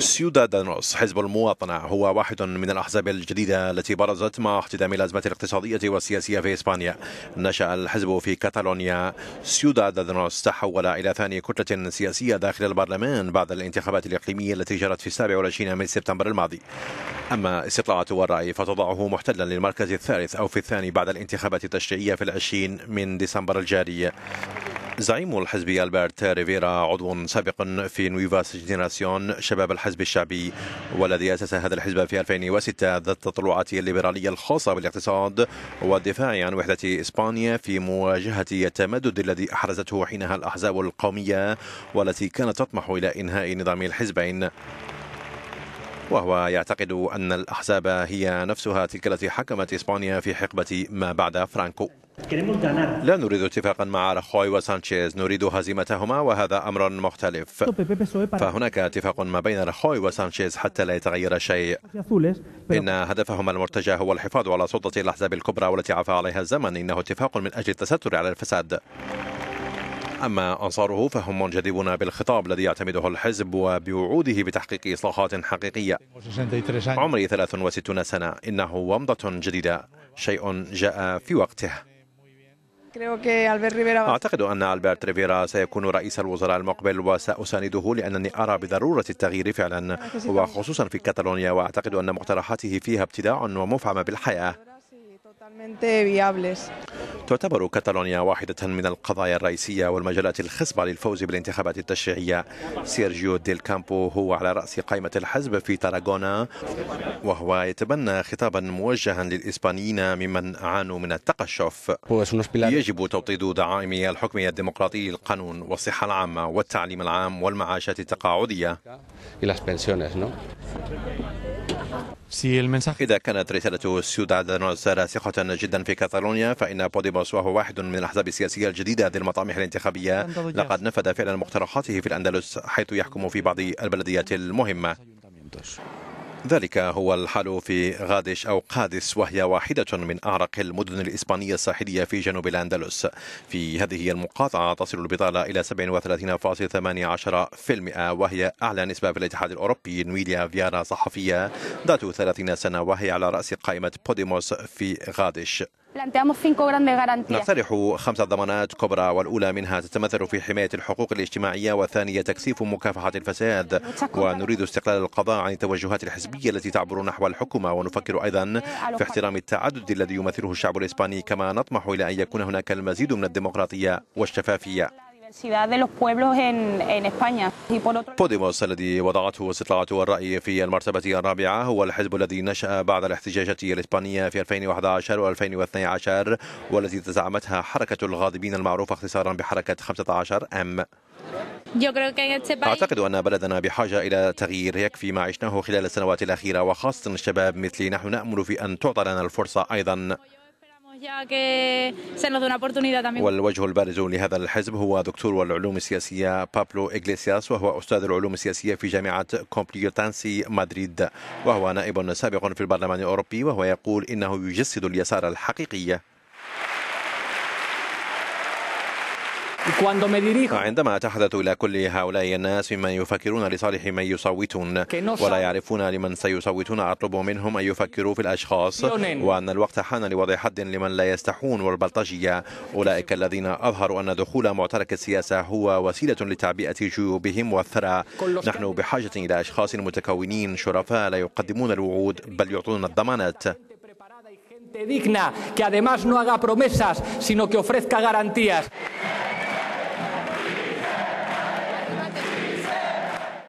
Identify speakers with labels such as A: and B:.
A: سيودادانوس حزب المواطنة هو واحد من الأحزاب الجديدة التي برزت مع احتدام الأزمة الاقتصادية والسياسية في إسبانيا نشأ الحزب في كاتالونيا سيودادانوس تحول إلى ثاني كتلة سياسية داخل البرلمان بعد الانتخابات الإقليمية التي جرت في 27 من سبتمبر الماضي أما استطلاعات والرأي فتضعه محتلا للمركز الثالث أو في الثاني بعد الانتخابات التشريعية في العشرين من ديسمبر الجاري زعيم الحزب البرت ريفيرا عضو سابق في نويفا جينيراسيون شباب الحزب الشعبي والذي اسس هذا الحزب في 2006 ذات التطلعات الليبراليه الخاصه بالاقتصاد والدفاع عن وحده اسبانيا في مواجهه التمدد الذي احرزته حينها الاحزاب القوميه والتي كانت تطمح الى انهاء نظام الحزبين وهو يعتقد أن الأحزاب هي نفسها تلك التي حكمت إسبانيا في حقبة ما بعد فرانكو لا نريد اتفاقا مع راخوي وسانشيز نريد هزيمتهما وهذا أمر مختلف فهناك اتفاق ما بين راخوي وسانشيز حتى لا يتغير شيء إن هدفهما المرتجى هو الحفاظ على سلطة الأحزاب الكبرى والتي عفى عليها الزمن إنه اتفاق من أجل التستر على الفساد أما أنصاره فهم منجذبون بالخطاب الذي يعتمده الحزب وبوعوده بتحقيق إصلاحات حقيقية عمري 63 سنة إنه ومضة جديدة شيء جاء في وقته أعتقد أن ألبرت ريفيرا سيكون رئيس الوزراء المقبل وسأسانده لأنني أرى بضرورة التغيير فعلا وخصوصا في كاتالونيا وأعتقد أن مقترحاته فيها ابتداع ومفعمة بالحياة تعتبر كاتالونيا واحدة من القضايا الرئيسية والمجالات الخصبة للفوز بالانتخابات التشريعية سيرجيو ديل كامبو هو على رأس قائمة الحزب في تاراغونا وهو يتبنى خطابا موجها للإسبانيين ممن عانوا من التقشف يجب توطيد دعائم الحكم الديمقراطي للقانون والصحة العامة والتعليم العام والمعاشات التقاعدية إذا كانت رسالة سيودادانوس راسخة جدا في كاتالونيا فإن بوديموس وهو واحد من الأحزاب السياسية الجديدة ذي المطامح الانتخابية لقد نفذ فعلا مقترحاته في الأندلس حيث يحكم في بعض البلديات المهمة ذلك هو الحال في غادش أو قادس وهي واحدة من أعرق المدن الإسبانية الساحلية في جنوب الأندلس في هذه المقاطعة تصل البطالة إلى 37.18% وهي أعلى نسبة في الاتحاد الأوروبي نويليا فيارا صحفية ذات 30 سنة وهي على رأس قائمة بوديموس في غادش نقترح خمس ضمانات كبرى والأولى منها تتمثل في حماية الحقوق الاجتماعية والثانية تكثيف مكافحة الفساد ونريد استقلال القضاء عن التوجهات الحزبية التي تعبر نحو الحكومة ونفكر أيضا إيه، في احترام التعدد الذي يمثله الشعب الإسباني كما نطمح إلى أن يكون هناك المزيد من الديمقراطية والشفافية بوديموس الذي وضعته استطلاعات الرأي في المرتبة الرابعة هو الحزب الذي نشأ بعد الاحتجاجات الإسبانية في 2011 و 2012 والتي تزعمتها حركة الغاضبين المعروفة اختصارا بحركة 15 أم أعتقد أن بلدنا بحاجة إلى تغيير يكفي ما عشناه خلال السنوات الأخيرة وخاصة الشباب مثلي نحن نأمل في أن تعطى لنا الفرصة أيضا والوجه البارز لهذا الحزب هو دكتور العلوم السياسية بابلو إغليسياس وهو أستاذ العلوم السياسية في جامعة كومبليوتانسي مدريد وهو نائب سابق في البرلمان الأوروبي وهو يقول إنه يجسد اليسار الحقيقي عندما أتحدث إلى كل هؤلاء الناس ممن يفكرون لصالح من يصوتون ولا يعرفون لمن سيصوتون أطلب منهم أن يفكروا في الأشخاص وأن الوقت حان لوضع حد لمن لا يستحون والبلطجية أولئك الذين أظهروا أن دخول معترك السياسة هو وسيلة لتعبئة جيوبهم والثرى نحن بحاجة إلى أشخاص متكونين شرفاء لا يقدمون الوعود بل يعطون الضمانات digna, que además no haga promesas, sino que ofrezca garantías.